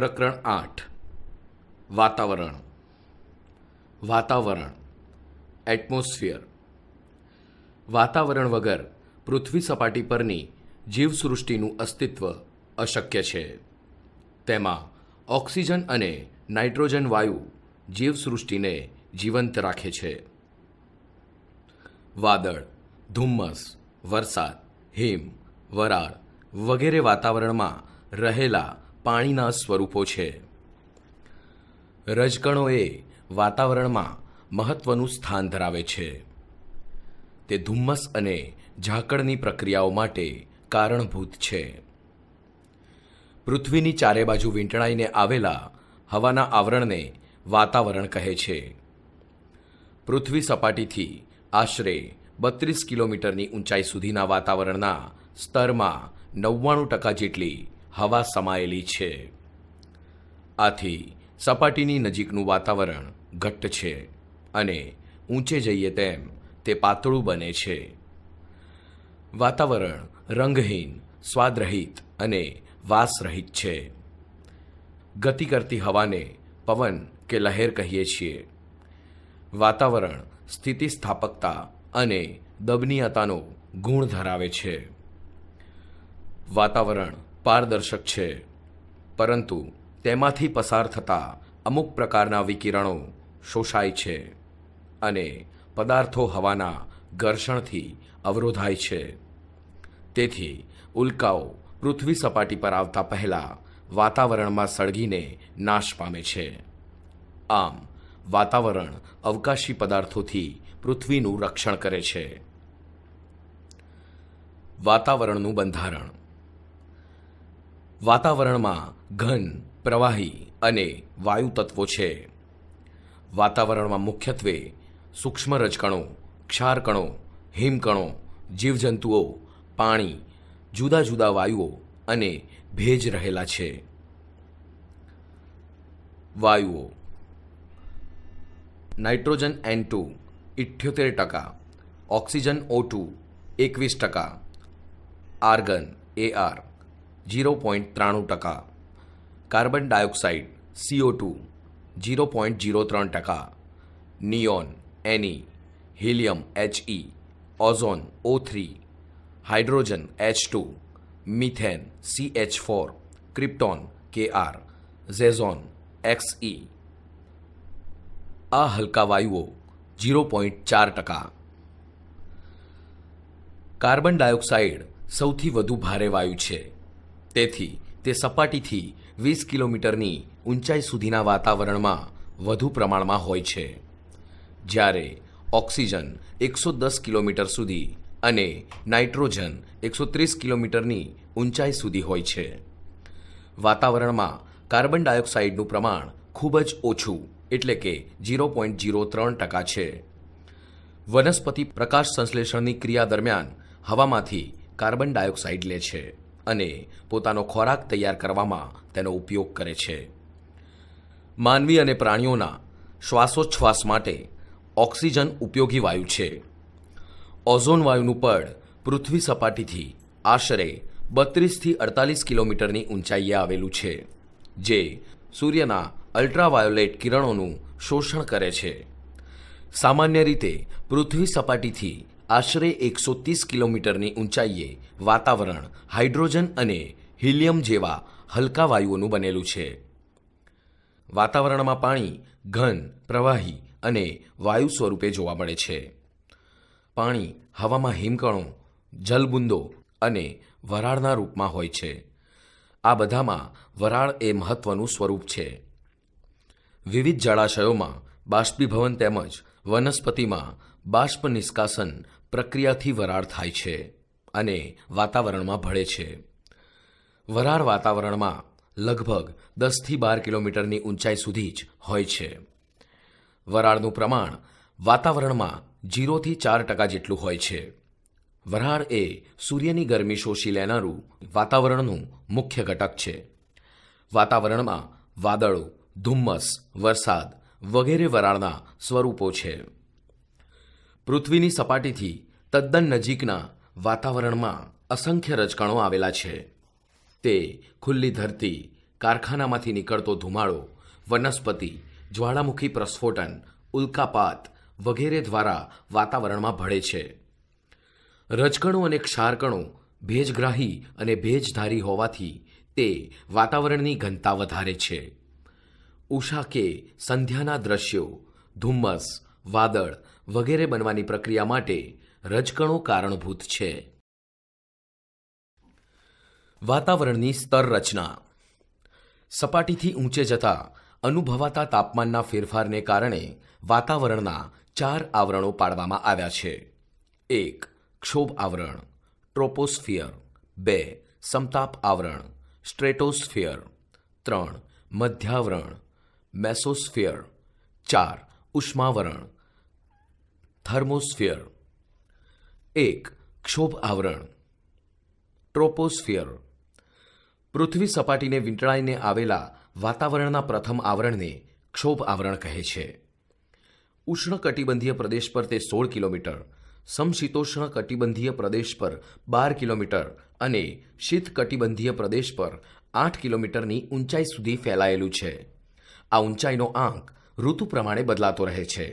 પ્રકરણ આઠ વાતાવરણ વાતાવરણ એટમોસ્ફિયર વાતાવરણ વગર પૃથ્વી સપાટી પરની જીવસૃષ્ટિનું અસ્તિત્વ અશક્ય છે તેમાં ઓક્સિજન અને નાઇટ્રોજન વાયુ જીવસૃષ્ટિને જીવંત રાખે છે વાદળ ધુમ્મસ વરસાદ હિમ વરાળ વગેરે વાતાવરણમાં રહેલા પાણીના સ્વરૂપો છે રજકણોએ વાતાવરણમાં મહત્વનું સ્થાન ધરાવે છે તે ધુમ્મસ અને ઝાકળની પ્રક્રિયાઓ માટે કારણભૂત છે પૃથ્વીની ચારે બાજુ વીંટળાઈને આવેલા હવાના આવરણને વાતાવરણ કહે છે પૃથ્વી સપાટીથી આશરે બત્રીસ કિલોમીટરની ઊંચાઈ સુધીના વાતાવરણના સ્તરમાં નવ્વાણું ટકા જેટલી હવા સમાયેલી છે આથી સપાટીની નજીકનું વાતાવરણ ઘટ્ટ છે અને ઊંચે જઈએ તેમ તે પાતળું બને છે વાતાવરણ રંગહીન સ્વાદરહિત અને વાસરહિત છે ગતિ કરતી હવાને પવન કે લહેર કહીએ છીએ વાતાવરણ સ્થિતિસ્થાપકતા અને દબનીયતાનો ગુણ ધરાવે છે વાતાવરણ પારદર્શક છે પરંતુ તેમાંથી પસાર થતા અમુક પ્રકારના વિકિરણો શોષાય છે અને પદાર્થો હવાના ઘર્ષણથી અવરોધાય છે તેથી ઉલ્કાઓ પૃથ્વી સપાટી પર આવતા પહેલાં વાતાવરણમાં સળગીને નાશ પામે છે આમ વાતાવરણ અવકાશી પદાર્થોથી પૃથ્વીનું રક્ષણ કરે છે વાતાવરણનું બંધારણ વાતાવરણમાં ઘન પ્રવાહી અને વાયુ તત્વો છે વાતાવરણમાં મુખ્યત્વે સૂક્ષ્મ રજકણો ક્ષારકણો હિમકણો જીવજંતુઓ પાણી જુદા જુદા વાયુઓ અને ભેજ રહેલા છે વાયુઓ નાઇટ્રોજન એન ટુ ઇઠ્યોતેર ટકા ઓક્સિજન ઓ ટુ એકવીસ ટકા argon A R zero point ત્રાણું ટકા carbon dioxide C O two zero point zero ત્રણ ટકા નિયોન એની helium H E ozone O three hydrogen H two methane C H four krypton K R xenon X E આ હલકા વાયુઓ જીરો પોઈન્ટ ચાર ટકા કાર્બન ડાયોક્સાઇડ સૌથી વધુ ભારે વાયુ છે તેથી તે સપાટીથી વીસ કિલોમીટરની ઊંચાઈ સુધીના વાતાવરણમાં વધુ પ્રમાણમાં હોય છે જ્યારે ઓક્સિજન એકસો દસ કિલોમીટર સુધી અને નાઇટ્રોજન એકસો ત્રીસ કિલોમીટરની ઊંચાઈ સુધી હોય છે વાતાવરણમાં કાર્બન ડાયોક્સાઇડનું પ્રમાણ ખૂબ જ ઓછું એટલે કે ઝીરો પોઈન્ટ ઝીરો ત્રણ ટકા છે વનસ્પતિ પ્રકાશ સંશ્લેષણની ક્રિયા દરમિયાન હવામાંથી કાર્બન ડાયોક્સાઇડ લે છે અને પોતાનો ખોરાક તૈયાર કરવામાં તેનો ઉપયોગ કરે છે માનવી અને પ્રાણીઓના શ્વાસોચ્છ્વાસ માટે ઓક્સિજન ઉપયોગી વાયુ છે ઓઝોન વાયુનું પડ પૃથ્વી સપાટીથી આશરે બત્રીસથી અડતાલીસ કિલોમીટરની ઊંચાઈએ આવેલું છે જે સૂર્યના અલ્ટ્રાવાયોલેટ કિરણોનું શોષણ કરે છે સામાન્ય રીતે પૃથ્વી સપાટીથી આશરે એકસો ત્રીસ કિલોમીટરની ઊંચાઈએ વાતાવરણ હાઇડ્રોજન અને હિલિયમ જેવા હલકા વાયુઓનું બનેલું છે વાતાવરણમાં પાણી ઘન પ્રવાહી અને વાયુ સ્વરૂપે જોવા મળે છે પાણી હવામાં હિમકણો જલબુંદો અને વરાળના રૂપમાં હોય છે આ બધામાં વરાળ એ મહત્વનું સ્વરૂપ છે વિવિધ જળાશયોમાં બાષ્પીભવન તેમજ વનસ્પતિમાં બાષ્પ નિષ્કાસન પ્રક્રિયાથી વરાળ થાય છે અને વાતાવરણમાં ભળે છે વરાળ વાતાવરણમાં લગભગ દસથી બાર કિલોમીટરની ઊંચાઈ સુધી જ હોય છે વરાળનું પ્રમાણ વાતાવરણમાં જીરોથી ચાર ટકા જેટલું હોય છે વરાળ એ સૂર્યની ગરમી શોષી લેનારું વાતાવરણનું મુખ્ય ઘટક છે વાતાવરણમાં વાદળો ધુમ્મસ વરસાદ વગેરે વરાળના સ્વરૂપો છે પૃથ્વીની સપાટીથી તદ્દન નજીકના વાતાવરણમાં અસંખ્ય રજકણો આવેલા છે તે ખુલ્લી ધરતી કારખાનામાંથી નીકળતો ધુમાડો વનસ્પતિ જ્વાળામુખી પ્રસ્ફોટન ઉલ્કાપાત વગેરે દ્વારા વાતાવરણમાં ભળે છે રજકણો અને ક્ષારકણો ભેજગ્રાહી અને ભેજધારી હોવાથી તે વાતાવરણની ઘનતા વધારે છે ઉષા કે સંધ્યાના દ્રશ્યો ધુમ્મસ વાદળ વગેરે બનવાની પ્રક્રિયા માટે રજકણો કારણભૂત છે વાતાવરણની સ્તર રચના સપાટીથી ઊંચે જતા અનુભવાતા તાપમાનના ફેરફારને કારણે વાતાવરણના ચાર આવરણો પાડવામાં આવ્યા છે એક ક્ષોભ આવરણ ટ્રોપોસ્ફિયર બે સમતાપ આવરણ સ્ટ્રેટોસ્ફિયર ત્રણ મધ્યાવરણ મેસોસ્ફિયર ચાર ઉષ્માવરણ થર્મોસ્ફિયર એક ક્ષોભ આવરણ ટ્રોપોસ્ફિયર પૃથ્વી સપાટીને વીંટળાઈને આવેલા વાતાવરણના પ્રથમ આવરણને ક્ષોભ આવરણ કહે છે ઉષ્ણકટિબંધીય પ્રદેશ પર તે સોળ કિલોમીટર સમશીતોષ્ણ કટિબંધીય પ્રદેશ પર બાર કિલોમીટર અને શીત કટિબંધીય પ્રદેશ પર આઠ કિલોમીટરની ઊંચાઈ સુધી ફેલાયેલું છે આ ઊંચાઈનો આંક ઋતુ પ્રમાણે બદલાતો રહે છે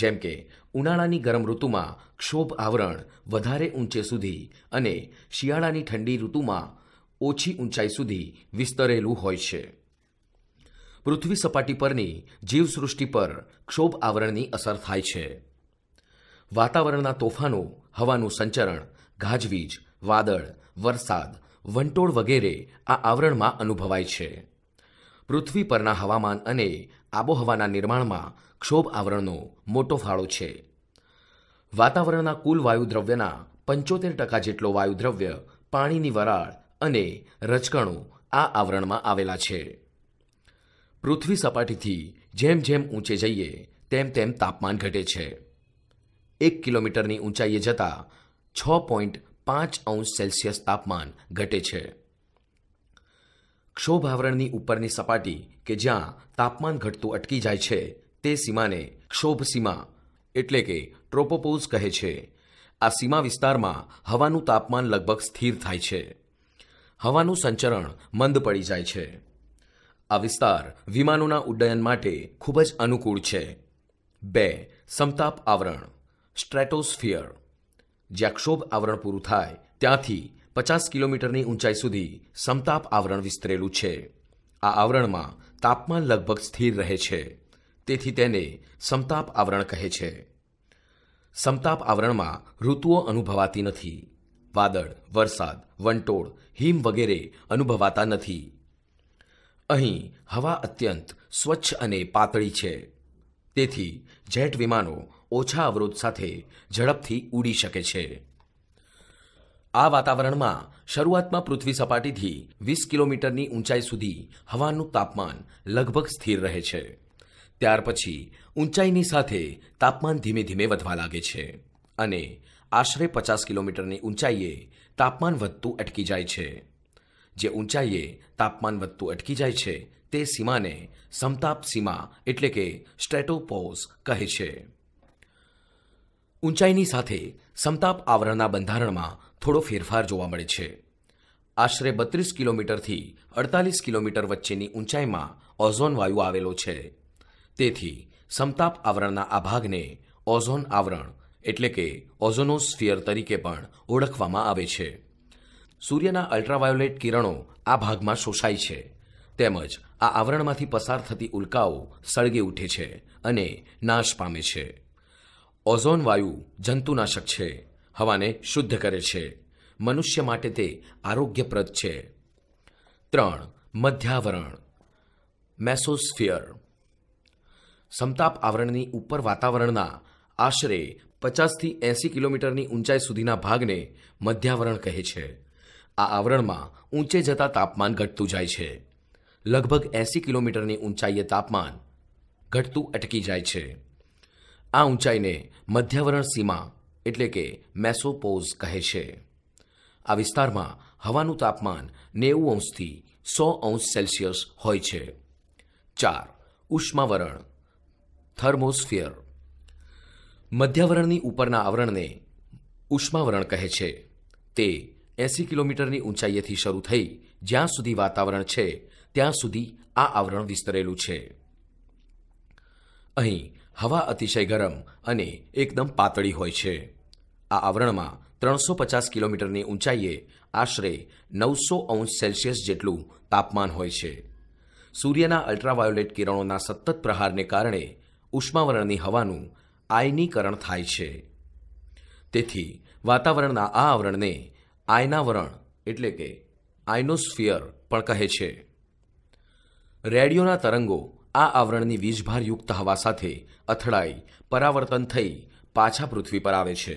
જેમ કે ઉનાળાની ગરમ ઋતુમાં ક્ષોભ આવરણ વધારે ઊંચે સુધી અને શિયાળાની ઠંડી ઋતુમાં ઓછી ઊંચાઈ સુધી વિસ્તરેલું હોય છે પૃથ્વી સપાટી પરની જીવસૃષ્ટિ પર ક્ષોભ આવરણની અસર થાય છે વાતાવરણના તોફાનો હવાનું સંચરણ ગાજવીજ વાદળ વરસાદ વંટોળ વગેરે આ આવરણમાં અનુભવાય છે પૃથ્વી પરના હવામાન અને આબોહવાના નિર્માણમાં ક્ષોભ આવરણનો મોટો ફાળો છે વાતાવરણના કુલ વાયુદ્રવ્યના પંચોતેર ટકા જેટલો વાયુદ્રવ્ય પાણીની વરાળ અને રચકણો આ આવરણમાં આવેલા છે પૃથ્વી સપાટીથી જેમ જેમ ઊંચે જઈએ તેમ તેમ તાપમાન ઘટે છે એક કિલોમીટરની ઊંચાઈએ જતા છ પોઈન્ટ પાંચ અંશ સેલ્સિયસ તાપમાન ઘટે છે ક્ષોભ આવરણની ઉપરની સપાટી કે જ્યાં તાપમાન ઘટતું અટકી જાય છે તે સીમાને ક્ષોભ સીમા એટલે કે ટ્રોપોપોઝ કહે છે આ સીમા વિસ્તારમાં હવાનું તાપમાન લગભગ સ્થિર થાય છે હવાનું સંચરણ મંદ પડી જાય છે આ વિસ્તાર વિમાનોના ઉડ્ડયન માટે ખૂબ જ અનુકૂળ છે બે સમતાપ આવરણ સ્ટ્રેટોસ્ફિયર જ્યાં ક્ષોભ આવરણ પૂરું થાય ત્યાંથી પચાસ કિલોમીટરની ઊંચાઈ સુધી સમતાપ આવરણ વિસ્તરેલું છે આ આવરણમાં તાપમાન લગભગ સ્થિર રહે છે તેથી તેને સમતાપ આવરણ કહે છે સમતાપ આવરણમાં ઋતુઓ અનુભવાતી નથી વાદળ વરસાદ વંટોળ હિમ વગેરે અનુભવાતા નથી અહીં હવા અત્યંત સ્વચ્છ અને પાતળી છે તેથી જેટ વિમાનો ઓછા અવરોધ સાથે ઝડપથી ઉડી શકે છે આ વાતાવરણમાં શરૂઆતમાં પૃથ્વી સપાટીથી વીસ કિલોમીટરની ઊંચાઈ સુધી હવાનું તાપમાન લગભગ સ્થિર રહે છે ત્યાર પછી ઊંચાઈની સાથે તાપમાન ધીમે ધીમે વધવા લાગે છે અને આશરે પચાસ કિલોમીટરની ઊંચાઈએ તાપમાન વધતું અટકી જાય છે જે ઊંચાઈએ તાપમાન વધતું અટકી જાય છે તે સીમાને સમતાપ સીમા એટલે કે સ્ટ્રેટોપોઝ કહે છે ઊંચાઈની સાથે સમતાપ આવરણના બંધારણમાં થોડો ફેરફાર જોવા મળે છે આશરે બત્રીસ કિલોમીટરથી અડતાલીસ કિલોમીટર વચ્ચેની ઊંચાઈમાં ઓઝોન વાયુ આવેલો છે તેથી સમતાપ આવરણના આ ભાગને ઓઝોન આવરણ એટલે કે ઓઝોનોસ્ફિયર તરીકે પણ ઓળખવામાં આવે છે સૂર્યના અલ્ટ્રાવાયોલેટ કિરણો આ ભાગમાં શોષાય છે તેમજ આ આવરણમાંથી પસાર થતી ઉલ્કાઓ સળગી ઉઠે છે અને નાશ પામે છે ઓઝોન વાયુ જંતુનાશક છે હવાને શુદ્ધ કરે છે મનુષ્ય માટે તે આરોગ્યપ્રદ છે ત્રણ મધ્યાવરણ મેસોસ્ફિયર સમતાપ આવરણની ઉપર વાતાવરણના આશરે પચાસથી એંસી કિલોમીટરની ઊંચાઈ સુધીના ભાગને મધ્યાવરણ કહે છે આ આવરણમાં ઊંચે જતા તાપમાન ઘટતું જાય છે લગભગ એંસી કિલોમીટરની ઊંચાઈએ તાપમાન ઘટતું અટકી જાય છે આ ઊંચાઈને મધ્યાવરણ સીમા એટલે કે મેસોપોઝ કહે છે આ વિસ્તારમાં હવાનું તાપમાન નેવું અંશથી સો અંશ સેલ્સિયસ હોય છે ચાર ઉષ્માવરણ થર્મોસ્ફિયર મધ્યાવરણની ઉપરના આવરણને ઉષ્માવરણ કહે છે તે એંસી કિલોમીટરની ઊંચાઈએથી શરૂ થઈ જ્યાં સુધી વાતાવરણ છે ત્યાં સુધી આ આવરણ વિસ્તરેલું છે અહીં હવા અતિશય ગરમ અને એકદમ પાતળી હોય છે આ આવરણમાં ત્રણસો પચાસ કિલોમીટરની ઊંચાઈએ આશરે નવસો અંશ સેલ્સિયસ જેટલું તાપમાન હોય છે સૂર્યના અલ્ટ્રાવાયોલેટ કિરણોના સતત પ્રહારને કારણે ઉષ્માવરણની હવાનું આયનીકરણ થાય છે તેથી વાતાવરણના આ આવરણને આયનાવરણ એટલે કે આયનોસ્ફિયર પણ કહે છે રેડિયોના તરંગો આ આવરણની વીજભારયુક્ત હવા સાથે અથડાઈ પરાવર્તન થઈ પાછા પૃથ્વી પર આવે છે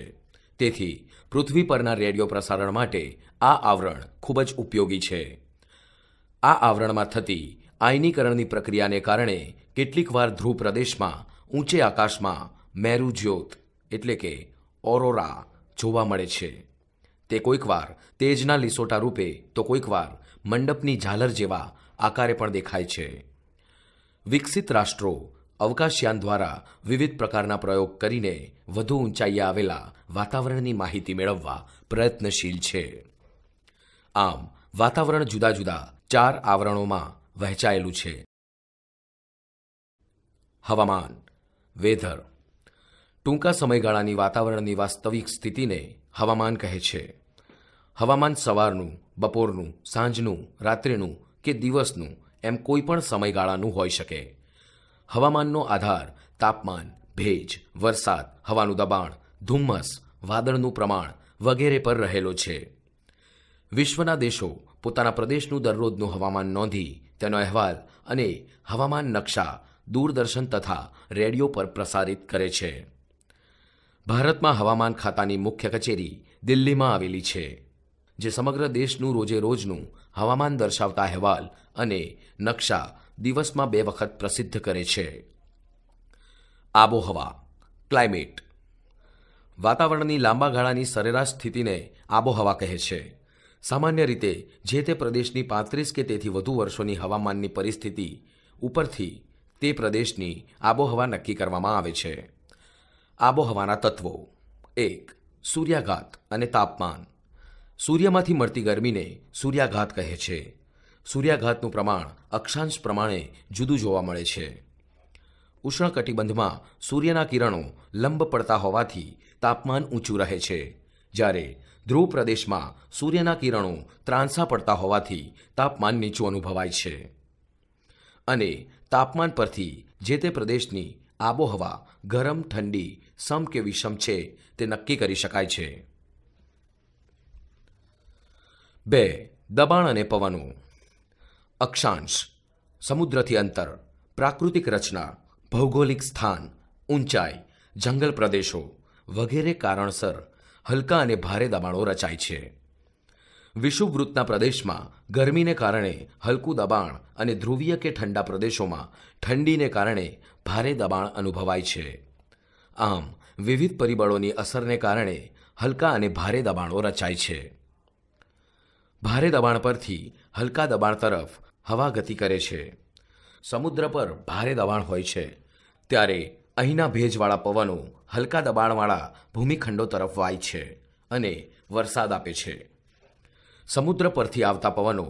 તેથી પૃથ્વી પરના રેડિયો પ્રસારણ માટે આ આવરણ ખૂબ જ ઉપયોગી છે આ આવરણમાં થતી આયનીકરણની પ્રક્રિયાને કારણે કેટલીકવાર ધ્રુવ પ્રદેશમાં ઊંચે આકાશમાં મેરુ જ્યોત એટલે કે ઓરોરા જોવા મળે છે તે કોઈકવાર તેજના લીસોટા રૂપે તો કોઈકવાર મંડપની ઝાલર જેવા આકારે પણ દેખાય છે વિકસિત રાષ્ટ્રો અવકાશયાન દ્વારા વિવિધ પ્રકારના પ્રયોગ કરીને વધુ ઊંચાઈએ આવેલા વાતાવરણની માહિતી મેળવવા પ્રયત્નશીલ છે આમ વાતાવરણ જુદા જુદા ચાર આવરણોમાં વહેંચાયેલું છે હવામાન વેધર ટૂંકા સમયગાળાની વાતાવરણની વાસ્તવિક સ્થિતિને હવામાન કહે છે હવામાન સવારનું બપોરનું સાંજનું રાત્રિનું કે દિવસનું એમ કોઈ પણ સમયગાળાનું હોઈ શકે હવામાનનો આધાર તાપમાન ભેજ વરસાદ હવાનું દબાણ ધુમ્મસ વાદળનું પ્રમાણ વગેરે પર રહેલો છે વિશ્વના દેશો પોતાના પ્રદેશનું દરરોજનું હવામાન નોંધી તેનો અહેવાલ અને હવામાન નકશા દૂરદર્શન તથા રેડિયો પર પ્રસારિત કરે છે ભારતમાં હવામાન ખાતાની મુખ્ય કચેરી દિલ્હીમાં આવેલી છે જે સમગ્ર દેશનું રોજે રોજનું હવામાન દર્શાવતા અહેવાલ અને નકશા દિવસમાં બે વખત પ્રસિદ્ધ કરે છે આબોહવા ક્લાઇમેટ વાતાવરણની લાંબા ગાળાની સરેરાશ સ્થિતિને આબોહવા કહે છે સામાન્ય રીતે જે તે પ્રદેશની પાંત્રીસ કે તેથી વધુ વર્ષોની હવામાનની પરિસ્થિતિ ઉપરથી તે પ્રદેશની આબોહવા નક્કી કરવામાં આવે છે આબોહવાના તત્વો એક સૂર્યાઘાત અને તાપમાન સૂર્યમાંથી મળતી ગરમીને સૂર્યાઘાત કહે છે સૂર્યાઘાતનું પ્રમાણ અક્ષાંશ પ્રમાણે જુદું જોવા મળે છે ઉષ્ણકટિબંધમાં સૂર્યના કિરણો લંબ પડતા હોવાથી તાપમાન ઊંચું રહે છે જ્યારે ધ્રુવ પ્રદેશમાં સૂર્યના કિરણો ત્રાંસા પડતા હોવાથી તાપમાન નીચું અનુભવાય છે અને તાપમાન પરથી જે તે પ્રદેશની આબોહવા ગરમ ઠંડી સમ કે વિષમ છે તે નક્કી કરી શકાય છે બે દબાણ અને પવનો અક્ષાંશ સમુદ્રથી અંતર પ્રાકૃતિક રચના ભૌગોલિક સ્થાન ઊંચાઈ જંગલ પ્રદેશો વગેરે કારણસર હલકા અને ભારે દબાણો રચાય છે વિષુવવૃત્તના પ્રદેશમાં ગરમીને કારણે હલકું દબાણ અને ધ્રુવીય કે ઠંડા પ્રદેશોમાં ઠંડીને કારણે ભારે દબાણ અનુભવાય છે આમ વિવિધ પરિબળોની અસરને કારણે હલકા અને ભારે દબાણો રચાય છે ભારે દબાણ પરથી હલકા દબાણ તરફ હવા ગતિ કરે છે સમુદ્ર પર ભારે દબાણ હોય છે ત્યારે અહીંના ભેજવાળા પવનો હલકા દબાણવાળા ભૂમિખંડો તરફ વાય છે અને વરસાદ આપે છે સમુદ્ર પરથી આવતા પવનો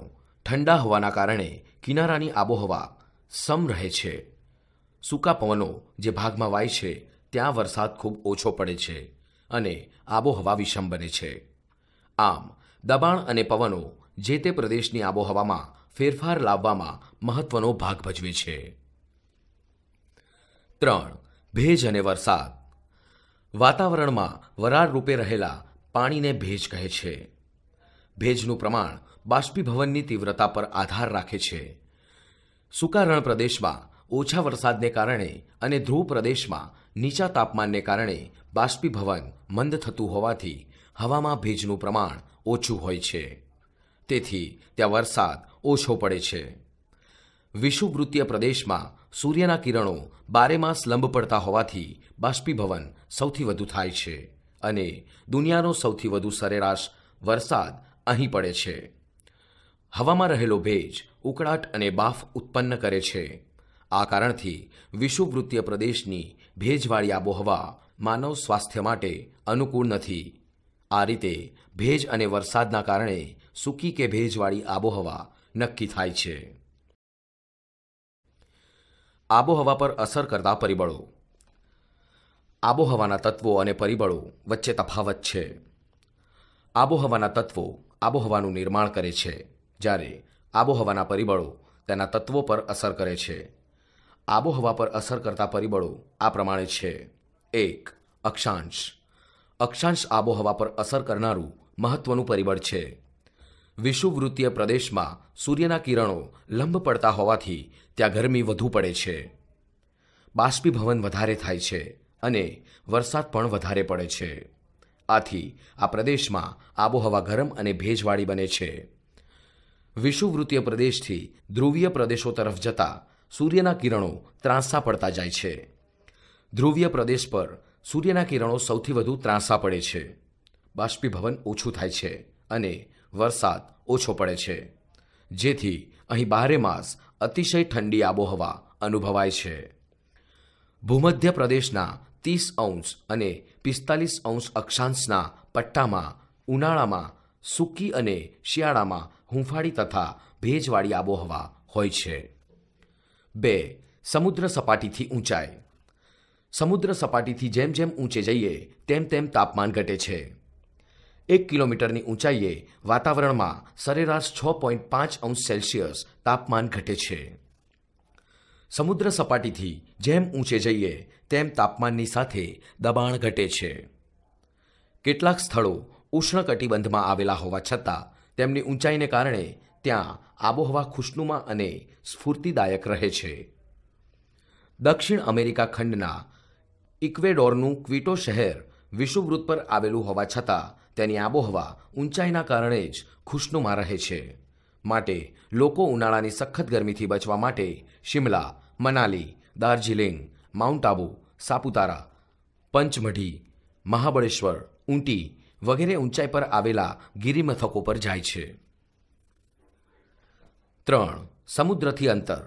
ઠંડા હોવાના કારણે કિનારાની આબોહવા સમ રહે છે સૂકા પવનો જે ભાગમાં વાય છે ત્યાં વરસાદ ખૂબ ઓછો પડે છે અને આબોહવા વિષમ બને છે આમ દબાણ અને પવનો જે તે પ્રદેશની આબોહવામાં ફેરફાર લાવવામાં મહત્વનો ભાગ ભજવે છે ત્રણ ભેજ અને વરસાદ વાતાવરણમાં વરાળ રૂપે રહેલા પાણીને ભેજ કહે છે ભેજનું પ્રમાણ બાષ્પીભવનની તીવ્રતા પર આધાર રાખે છે સુકારણ પ્રદેશમાં ઓછા વરસાદને કારણે અને ધ્રુવ પ્રદેશમાં નીચા તાપમાનને કારણે બાષ્પીભવન મંદ થતું હોવાથી હવામાં ભેજનું પ્રમાણ ઓછું હોય છે તેથી ત્યાં વરસાદ ઓછો પડે છે વિષુવવૃત્તીય પ્રદેશમાં સૂર્યના કિરણો બારેમાસ લંબ પડતા હોવાથી બાષ્પીભવન સૌથી વધુ થાય છે અને દુનિયાનો સૌથી વધુ સરેરાશ વરસાદ અહીં પડે છે હવામાં રહેલો ભેજ ઉકળાટ અને બાફ ઉત્પન્ન કરે છે આ કારણથી વિષુવૃત્તીય પ્રદેશની ભેજવાળી આબોહવા માનવ સ્વાસ્થ્ય માટે અનુકૂળ નથી આ રીતે ભેજ અને વરસાદના કારણે સૂકી કે ભેજવાળી આબોહવા નક્કી થાય છે આબોહવા પર અસર કરતા પરિબળો આબોહવાના તત્વો અને પરિબળો વચ્ચે તફાવત છે આબોહવાના તત્વો આબોહવાનું નિર્માણ કરે છે જ્યારે આબોહવાના પરિબળો તેના તત્વો પર અસર કરે છે આબોહવા પર અસર કરતા પરિબળો આ પ્રમાણે છે એક અક્ષાંશ અક્ષાંશ આબોહવા પર અસર કરનારું મહત્વનું પરિબળ છે વિષુવવૃત્તીય પ્રદેશમાં સૂર્યના કિરણો લંબ પડતા હોવાથી ત્યાં ગરમી વધુ પડે છે બાષ્પીભવન વધારે થાય છે અને વરસાદ પણ વધારે પડે છે આથી આ પ્રદેશમાં આબોહવા ગરમ અને ભેજવાળી બને છે વિષુવૃત્તીય પ્રદેશથી ધ્રુવીય પ્રદેશો તરફ જતા સૂર્યના કિરણો ત્રાંસા પડતા જાય છે ધ્રુવીય પ્રદેશ પર સૂર્યના કિરણો સૌથી વધુ ત્રાંસા પડે છે બાષ્પીભવન ઓછું થાય છે અને વરસાદ ઓછો પડે છે જેથી અહીં બારે માસ અતિશય ઠંડી આબોહવા અનુભવાય છે ભૂમધ્ય પ્રદેશના ત્રીસ અંશ અને પિસ્તાલીસ અંશ અક્ષાંશના પટ્ટામાં ઉનાળામાં સૂકી અને શિયાળામાં હુંફાળી તથા ભેજવાળી આબોહવા હોય છે બે સમુદ્ર સપાટીથી ઊંચાઈ સમુદ્ર સપાટીથી જેમ જેમ ઊંચે જઈએ તેમ તેમ તાપમાન ઘટે છે એક કિલોમીટરની ઊંચાઈએ વાતાવરણમાં સરેરાશ છ પોઈન્ટ પાંચ અંશ સેલ્સિયસ તાપમાન ઘટે છે સમુદ્ર સપાટીથી જેમ ઊંચે જઈએ તેમ તાપમાનની સાથે દબાણ ઘટે છે કેટલાક સ્થળો ઉષ્ણકટિબંધમાં આવેલા હોવા છતાં તેમની ઊંચાઈને કારણે ત્યાં આબોહવા ખુશનુમા અને સ્ફૂર્તિદાયક રહે છે દક્ષિણ અમેરિકા ખંડના ઇક્વેડોરનું ક્વિટો શહેર વિષુવવૃત્ત પર આવેલું હોવા છતાં તેની આબોહવા ઊંચાઈના કારણે જ ખુશનુમા રહે છે માટે લોકો ઉનાળાની સખત ગરમીથી બચવા માટે શિમલા મનાલી દાર્જિલિંગ માઉન્ટ આબુ સાપુતારા પંચમઢી મહાબળેશ્વર ઊંટી વગેરે ઊંચાઈ પર આવેલા ગિરિમથકો પર જાય છે ત્રણ સમુદ્રથી અંતર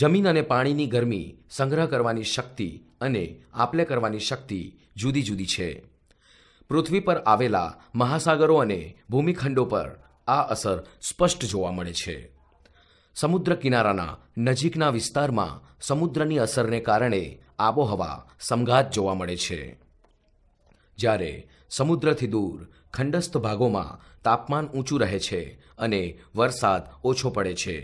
જમીન અને પાણીની ગરમી સંગ્રહ કરવાની શક્તિ અને આપલે કરવાની શક્તિ જુદી જુદી છે પૃથ્વી પર આવેલા મહાસાગરો અને ભૂમિખંડો પર આ અસર સ્પષ્ટ જોવા મળે છે સમુદ્ર કિનારાના નજીકના વિસ્તારમાં સમુદ્રની અસરને કારણે આબોહવા સમઘાત જોવા મળે છે જ્યારે સમુદ્રથી દૂર ખંડસ્થ ભાગોમાં તાપમાન ઊંચું રહે છે અને વરસાદ ઓછો પડે છે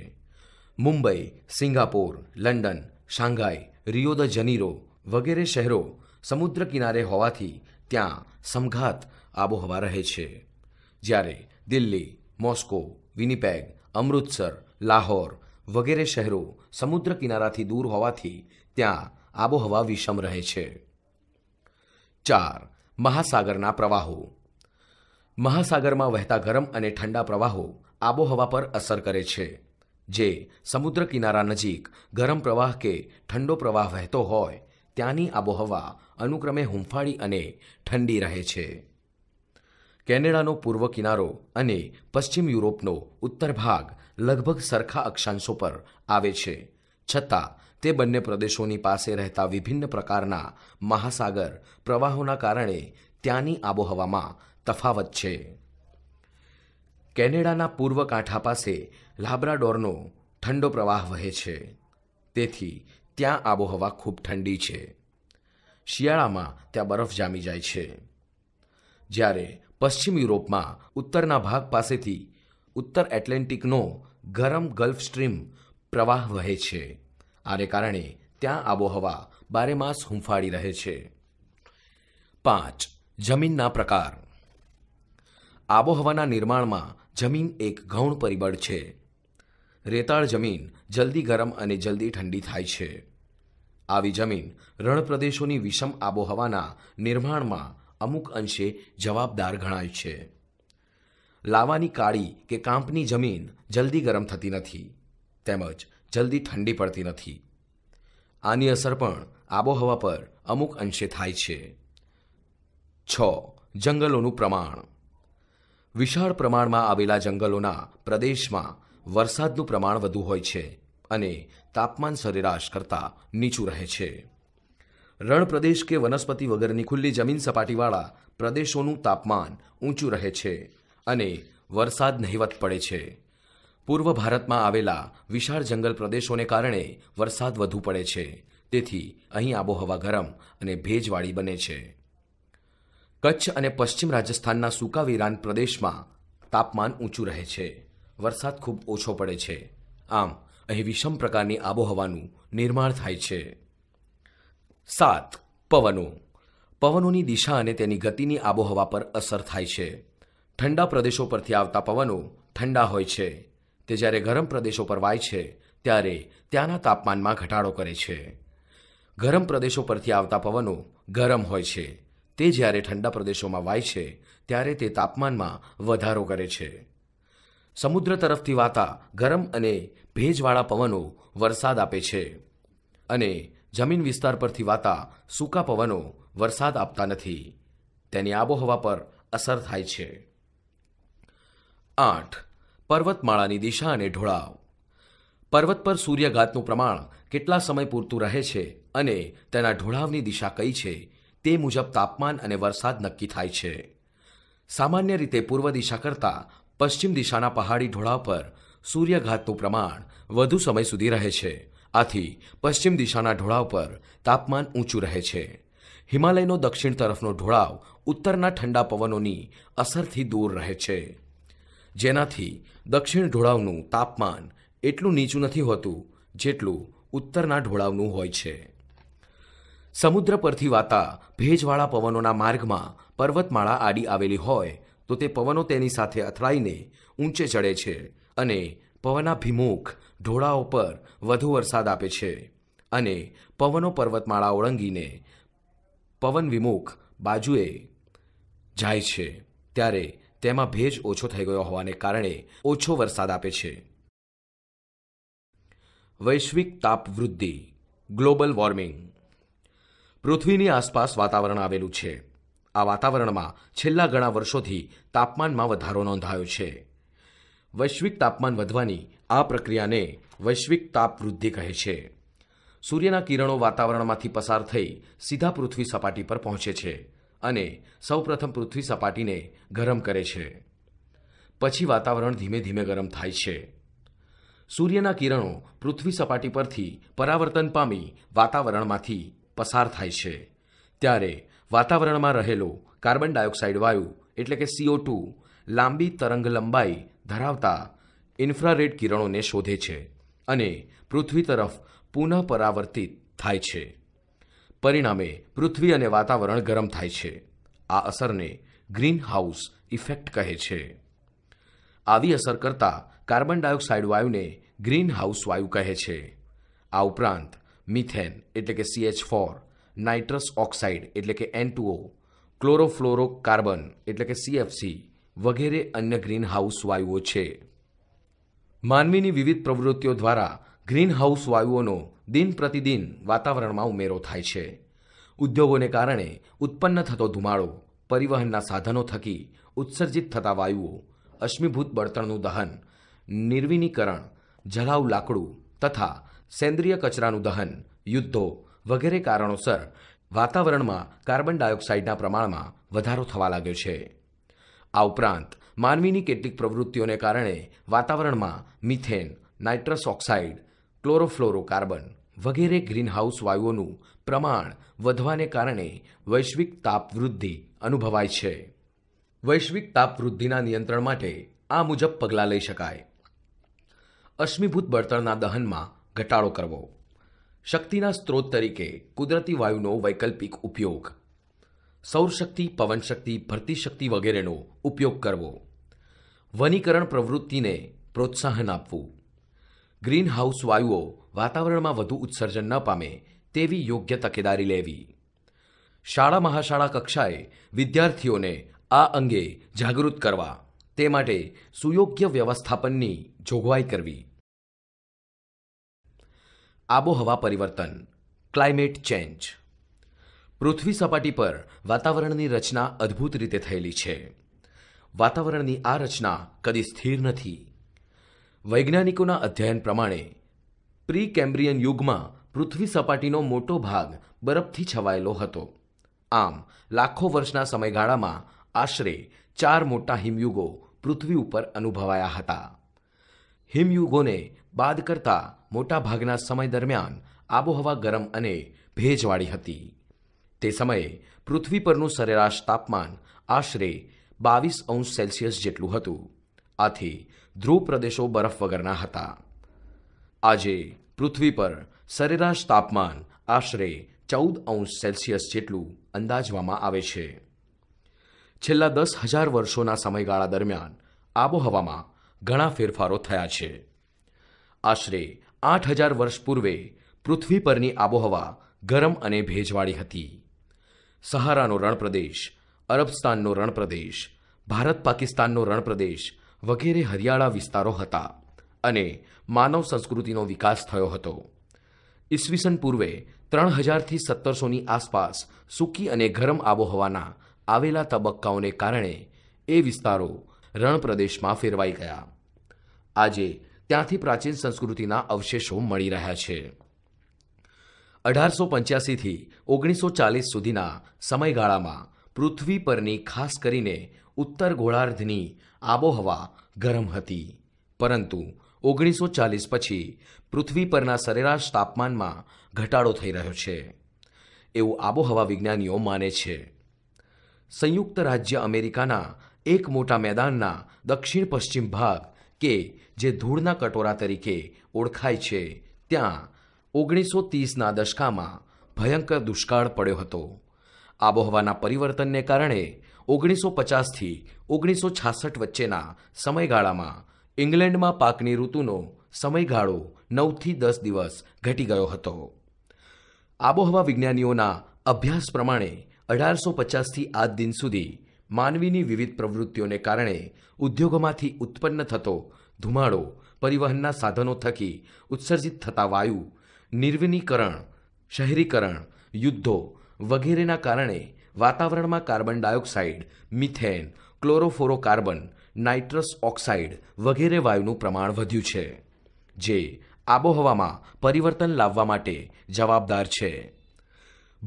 Mumbai Singapore London Shanghai Rio de Janeiro વગેરે શહેરો સમુદ્ર કિનારે હોવાથી ત્યાં સમઘાત આબોહવા રહે છે જ્યારે દિલ્હી મોસ્કો વિનીપેગ અમૃતસર લાહોર વગેરે શહેરો સમુદ્ર કિનારાથી દૂર હોવાથી ત્યાં આબોહવા વિષમ રહે છે ચાર મહાસાગરના પ્રવાહો મહાસાગરમાં વહેતા ગરમ અને ઠંડા પ્રવાહો આબોહવા પર અસર કરે છે જે સમુદ્ર કિનારા નજીક ગરમ પ્રવાહ કે ઠંડો પ્રવાહ વહેતો હોય ત્યાંની આબોહવા અનુક્રમે હુંફાળી અને ઠંડી રહે છે કેનેડાનો પૂર્વ કિનારો અને પશ્ચિમ યુરોપનો ઉત્તર ભાગ લગભગ સરખા અક્ષાંશો પર આવે છે છતાં તે બંને પ્રદેશોની પાસે રહેતા વિભિન્ન પ્રકારના મહાસાગર પ્રવાહોના કારણે ત્યાંની આબોહવામાં તફાવત છે કેનેડાના પૂર્વ કાંઠા પાસે લાબ્રાડોરનો ઠંડો પ્રવાહ વહે છે તેથી ત્યાં આબોહવા ખૂબ ઠંડી છે શિયાળામાં ત્યાં બરફ જામી જાય છે જ્યારે પશ્ચિમ યુરોપમાં ઉત્તરના ભાગ પાસેથી ઉત્તર એટલેન્ટિકનો ગરમ ગલ્ફ સ્ટ્રીમ પ્રવાહ વહે છે આને કારણે ત્યાં આબોહવા બારેમાસ હુંફાળી રહે છે પાંચ જમીનના પ્રકાર આબોહવાના નિર્માણમાં જમીન એક ગૌણ પરિબળ છે રેતાળ જમીન જલ્દી ગરમ અને જલ્દી ઠંડી થાય છે આવી જમીન રણપ્રદેશોની વિષમ આબોહવાના નિર્માણમાં અમુક અંશે જવાબદાર ગણાય છે લાવાની કાળી કે કાંપની જમીન જલ્દી ગરમ થતી નથી તેમજ જલ્દી ઠંડી પડતી નથી આની અસર પણ આબોહવા પર અમુક અંશે થાય છે છ જંગલોનું પ્રમાણ વિશાળ પ્રમાણમાં આવેલા જંગલોના પ્રદેશમાં વરસાદનું પ્રમાણ વધુ હોય છે અને તાપમાન સરેરાશ કરતાં નીચું રહે છે રણપ્રદેશ કે વનસ્પતિ વગરની ખુલ્લી જમીન સપાટીવાળા પ્રદેશોનું તાપમાન ઊંચું રહે છે અને વરસાદ નહિવત પડે છે પૂર્વ ભારતમાં આવેલા વિશાળ જંગલ પ્રદેશોને કારણે વરસાદ વધુ પડે છે તેથી અહીં આબોહવા ગરમ અને ભેજવાળી બને છે કચ્છ અને પશ્ચિમ રાજસ્થાનના સૂકા વિરાન પ્રદેશમાં તાપમાન ઊંચું રહે છે વરસાદ ખૂબ ઓછો પડે છે આમ અહીં વિષમ પ્રકારની આબોહવાનું નિર્માણ થાય છે સાત પવનો પવનોની દિશા અને તેની ગતિની આબોહવા પર અસર થાય છે ઠંડા પ્રદેશો પરથી આવતા પવનો ઠંડા હોય છે તે જ્યારે ગરમ પ્રદેશો પર વાય છે ત્યારે ત્યાંના તાપમાનમાં ઘટાડો કરે છે ગરમ પ્રદેશો પરથી આવતા પવનો ગરમ હોય છે તે જ્યારે ઠંડા પ્રદેશોમાં વાય છે ત્યારે તે તાપમાનમાં વધારો કરે છે સમુદ્ર તરફથી વાતા ગરમ અને ભેજવાળા પવનો વરસાદ આપે છે અને જમીન વિસ્તાર પરથી વાતા સૂકા પવનો વરસાદ આપતા નથી તેની આબોહવા પર અસર થાય છે આઠ પર્વતમાળાની દિશા અને ઢોળાવ પર્વત પર સૂર્યઘાતનું પ્રમાણ કેટલા સમય પૂરતું રહે છે અને તેના ઢોળાવની દિશા કઈ છે તે મુજબ તાપમાન અને વરસાદ નક્કી થાય છે સામાન્ય રીતે પૂર્વ દિશા કરતાં પશ્ચિમ દિશાના પહાડી ઢોળાવ પર સૂર્યઘાતનું પ્રમાણ વધુ સમય સુધી રહે છે આથી પશ્ચિમ દિશાના ઢોળાવ પર તાપમાન ઊંચું રહે છે હિમાલયનો દક્ષિણ તરફનો ઢોળાવ ઉત્તરના ઠંડા પવનોની અસરથી દૂર રહે છે જેનાથી દક્ષિણ ઢોળાવનું તાપમાન એટલું નીચું નથી હોતું જેટલું ઉત્તરના ઢોળાવનું હોય છે સમુદ્ર પરથી વાતા ભેજવાળા પવનોના માર્ગમાં પર્વતમાળા આડી આવેલી હોય તો તે પવનો તેની સાથે અથડાઈને ઊંચે ચડે છે અને પવનાભિમુખ ઢોળાઓ પર વધુ વરસાદ આપે છે અને પવનો પર્વતમાળા ઓળંગીને પવન વિમુખ બાજુએ જાય છે ત્યારે તેમાં ભેજ ઓછો થઈ ગયો હોવાને કારણે ઓછો વરસાદ આપે છે વૈશ્વિક તાપવૃદ્ધિ ગ્લોબલ વોર્મિંગ પૃથ્વીની આસપાસ વાતાવરણ આવેલું છે આ વાતાવરણમાં છેલ્લા ઘણા વર્ષોથી તાપમાનમાં વધારો નોંધાયો છે વૈશ્વિક તાપમાન વધવાની આ પ્રક્રિયાને વૈશ્વિક તાપ વૃદ્ધિ કહે છે સૂર્યના કિરણો વાતાવરણમાંથી પસાર થઈ સીધા પૃથ્વી સપાટી પર પહોંચે છે અને સૌપ્રથમ પૃથ્વી સપાટીને ગરમ કરે છે પછી વાતાવરણ ધીમે ધીમે ગરમ થાય છે સૂર્યના કિરણો પૃથ્વી સપાટી પરથી પરાવર્તન પામી વાતાવરણમાંથી પસાર થાય છે ત્યારે વાતાવરણમાં રહેલો કાર્બન ડાયોક્સાઇડ વાયુ એટલે કે સીઓ ટુ લાંબી તરંગ લંબાઈ ધરાવતા ઇન્ફ્રારેડ કિરણોને શોધે છે અને પૃથ્વી તરફ પુનઃ પરાવર્તિત થાય છે પરિણામે પૃથ્વી અને વાતાવરણ ગરમ થાય છે આ અસરને ગ્રીનહાઉસ ઇફેક્ટ કહે છે આવી અસર કરતા કાર્બન ડાયોક્સાઇડ વાયુને ગ્રીનહાઉસ વાયુ કહે છે આ ઉપરાંત મિથેન એટલે કે સીએચ ફોર નાઇટ્રસ ઓક્સાઇડ એટલે કે એન ટુઓ કાર્બન એટલે કે સીએફસી વગેરે અન્ય ગ્રીનહાઉસ વાયુઓ છે માનવીની વિવિધ પ્રવૃત્તિઓ દ્વારા ગ્રીનહાઉસ વાયુઓનો દિન પ્રતિદિન વાતાવરણમાં ઉમેરો થાય છે ઉદ્યોગોને કારણે ઉત્પન્ન થતો ધુમાડો પરિવહનના સાધનો થકી ઉત્સર્જિત થતા વાયુઓ અશ્મિભૂત બળતણનું દહન નિર્વિનીકરણ જલાઉ લાકડું તથા સેન્દ્રિય કચરાનું દહન યુદ્ધો વગેરે કારણોસર વાતાવરણમાં કાર્બન ડાયોક્સાઇડના પ્રમાણમાં વધારો થવા લાગ્યો છે આ ઉપરાંત માનવીની કેટલીક પ્રવૃત્તિઓને કારણે વાતાવરણમાં મિથેન નાઇટ્રસ ઓક્સાઇડ ક્લોરોફ્લોરોકાર્બન વગેરે ગ્રીનહાઉસ વાયુઓનું પ્રમાણ વધવાને કારણે વૈશ્વિક તાપવૃદ્ધિ અનુભવાય છે વૈશ્વિક તાપવૃદ્ધિના નિયંત્રણ માટે આ મુજબ પગલાં લઈ શકાય અશ્મિભૂત બળતણના દહનમાં ઘટાડો કરવો શક્તિના સ્ત્રોત તરીકે કુદરતી વાયુનો વૈકલ્પિક ઉપયોગ સૌરશક્તિ પવનશક્તિ ભરતી શક્તિ વગેરેનો ઉપયોગ કરવો વનીકરણ પ્રવૃત્તિને પ્રોત્સાહન આપવું ગ્રીનહાઉસ વાયુઓ વાતાવરણમાં વધુ ઉત્સર્જન ન પામે તેવી યોગ્ય તકેદારી લેવી શાળા મહાશાળા કક્ષાએ વિદ્યાર્થીઓને આ અંગે જાગૃત કરવા તે માટે સુયોગ્ય વ્યવસ્થાપનની જોગવાઈ કરવી આબોહવા પરિવર્તન ક્લાઇમેટ ચેન્જ પૃથ્વી સપાટી પર વાતાવરણની રચના અદ્ભુત રીતે થયેલી છે વાતાવરણની આ રચના કદી સ્થિર નથી વૈજ્ઞાનિકોના અધ્યયન પ્રમાણે પ્રી કેમ્બ્રિયન યુગમાં પૃથ્વી સપાટીનો મોટો ભાગ બરફથી છવાયેલો હતો આમ લાખો વર્ષના સમયગાળામાં આશરે ચાર મોટા હિમયુગો પૃથ્વી ઉપર અનુભવાયા હતા હિમયુગોને બાદ કરતા મોટાભાગના સમય દરમિયાન આબોહવા ગરમ અને ભેજવાળી હતી તે સમયે પૃથ્વી પરનું સરેરાશ તાપમાન આશરે બાવીસ અંશ સેલ્સિયસ જેટલું હતું આથી ધ્રુવ પ્રદેશો બરફ વગરના હતા આજે પૃથ્વી પર સરેરાશ તાપમાન આશરે ચૌદ અંશ સેલ્સિયસ જેટલું અંદાજવામાં આવે છે છેલ્લા દસ હજાર વર્ષોના સમયગાળા દરમિયાન આબોહવામાં ઘણા ફેરફારો થયા છે આશરે આઠ હજાર વર્ષ પૂર્વે પૃથ્વી પરની આબોહવા ગરમ અને ભેજવાળી હતી સહારાનો રણપ્રદેશ અરબસ્તાનનો રણપ્રદેશ ભારત પાકિસ્તાનનો રણપ્રદેશ વગેરે હરિયાળા વિસ્તારો હતા અને માનવ સંસ્કૃતિનો વિકાસ થયો હતો ઈસવીસન પૂર્વે ત્રણ હજારથી સત્તરસોની આસપાસ સૂકી અને ગરમ આબોહવાના આવેલા તબક્કાઓને કારણે એ વિસ્તારો રણપ્રદેશમાં ફેરવાઈ ગયા આજે ત્યાંથી પ્રાચીન સંસ્કૃતિના અવશેષો મળી રહ્યા છે અઢારસો પંચ્યાસીથી ઓગણીસો ચાલીસ સુધીના સમયગાળામાં પૃથ્વી પરની ખાસ કરીને ઉત્તર ગોળાર્ધની આબોહવા ગરમ હતી પરંતુ ઓગણીસો ચાલીસ પછી પૃથ્વી પરના સરેરાશ તાપમાનમાં ઘટાડો થઈ રહ્યો છે એવું આબોહવા વિજ્ઞાનીઓ માને છે સંયુક્ત રાજ્ય અમેરિકાના એક મોટા મેદાનના દક્ષિણ પશ્ચિમ ભાગ કે જે ધૂળના કટોરા તરીકે ઓળખાય છે ત્યાં ઓગણીસો ત્રીસના દશકામાં ભયંકર દુષ્કાળ પડ્યો હતો આબોહવાના પરિવર્તનને કારણે ઓગણીસો પચાસથી ઓગણીસો છાસઠ વચ્ચેના સમયગાળામાં ઇંગ્લેન્ડમાં પાકની ઋતુનો સમયગાળો નવથી દસ દિવસ ઘટી ગયો હતો આબોહવા વિજ્ઞાનીઓના અભ્યાસ પ્રમાણે અઢારસો પચાસથી આજ દિન સુધી માનવીની વિવિધ પ્રવૃત્તિઓને કારણે ઉદ્યોગોમાંથી ઉત્પન્ન થતો ધુમાડો પરિવહનના સાધનો થકી ઉત્સર્જિત થતા વાયુ નિર્વિનીકરણ શહેરીકરણ યુદ્ધો વગેરેના કારણે વાતાવરણમાં carbon dioxide methane chlorofluorocarbon nitrous oxide વગેરે વાયુનું પ્રમાણ વધ્યું છે જે આબોહવામાં પરિવર્તન લાવવા માટે જવાબદાર છે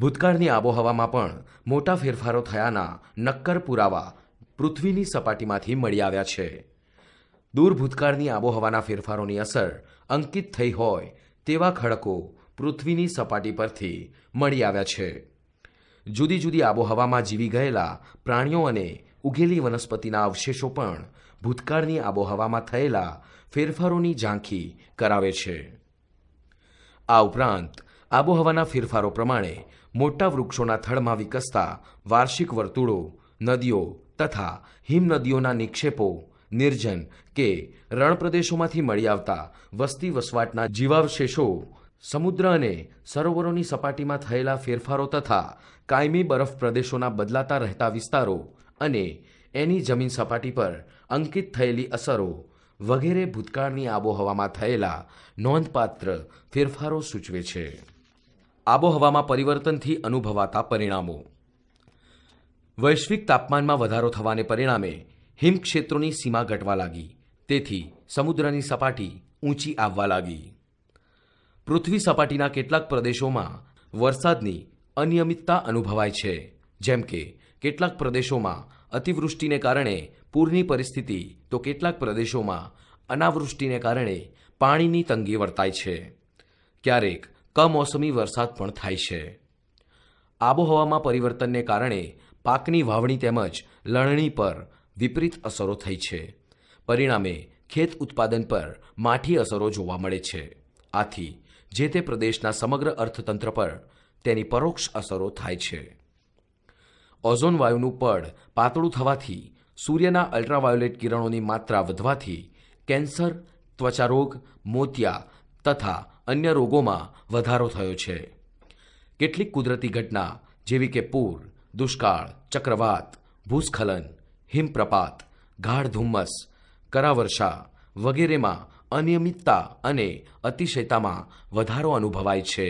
ભૂતકાળની આબોહવામાં પણ મોટા ફેરફારો થયાના નક્કર પુરાવા પૃથ્વીની સપાટીમાંથી મળી આવ્યા છે દૂર ભૂતકાળની આબોહવાના ફેરફારોની અસર અંકિત થઈ હોય તેવા ખડકો પૃથ્વીની સપાટી પરથી મળી આવ્યા છે જુદી જુદી આબોહવામાં જીવી ગયેલા પ્રાણીઓ અને ઉગેલી વનસ્પતિના અવશેષો પણ ભૂતકાળની આબોહવામાં થયેલા ફેરફારોની ઝાંખી કરાવે છે આ ઉપરાંત આબોહવાના ફેરફારો પ્રમાણે મોટા વૃક્ષોના થળમાં વિકસતા વાર્ષિક વર્તુળો નદીઓ તથા હિમનદીઓના નિક્ષેપો નિર્જન કે રણપ્રદેશોમાંથી મળી આવતા વસ્તી વસવાટના જીવાવશેષો સમુદ્ર અને સરોવરોની સપાટીમાં થયેલા ફેરફારો તથા કાયમી બરફ પ્રદેશોના બદલાતા રહેતા વિસ્તારો અને એની જમીન સપાટી પર અંકિત થયેલી અસરો વગેરે ભૂતકાળની આબોહવામાં થયેલા નોંધપાત્ર ફેરફારો સૂચવે છે આબોહવામાં પરિવર્તનથી અનુભવાતા પરિણામો વૈશ્વિક તાપમાનમાં વધારો થવાને પરિણામે હિમક્ષેત્રોની સીમા ઘટવા લાગી તેથી સમુદ્રની સપાટી ઊંચી આવવા લાગી પૃથ્વી સપાટીના કેટલાક પ્રદેશોમાં વરસાદની અનિયમિતતા અનુભવાય છે જેમ કે કેટલાક પ્રદેશોમાં અતિવૃષ્ટિને કારણે પૂરની પરિસ્થિતિ તો કેટલાક પ્રદેશોમાં અનાવૃષ્ટિને કારણે પાણીની તંગી વર્તાય છે ક્યારેક કમોસમી વરસાદ પણ થાય છે આબોહવામાં પરિવર્તનને કારણે પાકની વાવણી તેમજ લણણી પર વિપરીત અસરો થઈ છે પરિણામે ખેત ઉત્પાદન પર માઠી અસરો જોવા મળે છે આથી જે તે પ્રદેશના સમગ્ર અર્થતંત્ર પર તેની પરોક્ષ અસરો થાય છે ઓઝોન વાયુનું પડ પાતળું થવાથી સૂર્યના અલ્ટ્રાવાયોલેટ કિરણોની માત્રા વધવાથી કેન્સર ત્વચારોગ મોતિયા તથા અન્ય રોગોમાં વધારો થયો છે કેટલીક કુદરતી ઘટના જેવી કે પૂર દુષ્કાળ ચક્રવાત ભૂસ્ખલન હિમપ્રપાત ગાઢ ધુમ્મસ કરાવર્ષા વગેરેમાં અનિયમિતતા અને અતિશયતામાં વધારો અનુભવાય છે